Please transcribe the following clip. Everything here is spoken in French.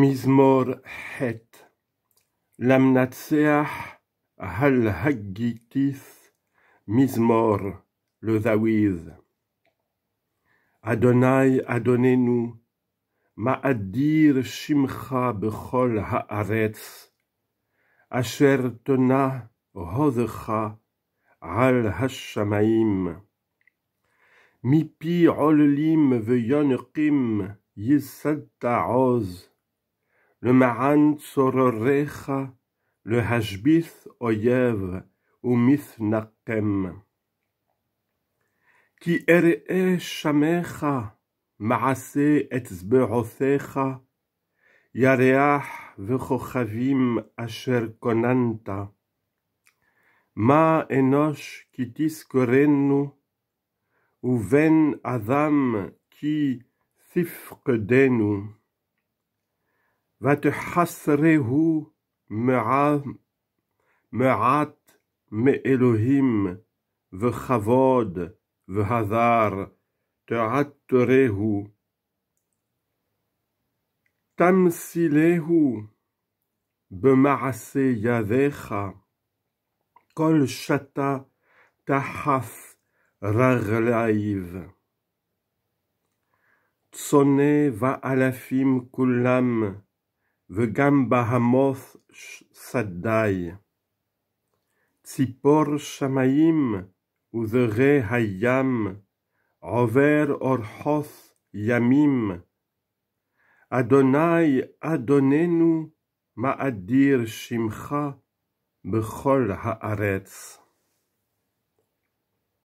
Mizmor het Lamnatseah hal haggitis Mizmor le Zawiz Adonai Adonenu Ma'adir Shimcha Bechol Haaretz Asher Tona Al Hashamaim Mipi Ollim Veyon Kim Yisalta Oz le Maran Sororecha, le Hashbith Oyev, ou nakem. Qui eree shamecha, maase etzberothecha, yare'ah vechochavim asher konanta. Ma enosh kitis korenu, ou ven adam ki denu. Va te hasrehu, me'a'm, me'a'at, me'élohim, v'chavod, v'hazar, te'raterehu. Tamsilehu, be'ma'aseh yavecha, kol shata, tahas ra'glaiv. Tsone va la kullam, וגם בהמות שדי. ציפור שמיים וזרי הים, עובר אורחות ימים. אדוני אדוננו מאדיר שמך בכל הארץ.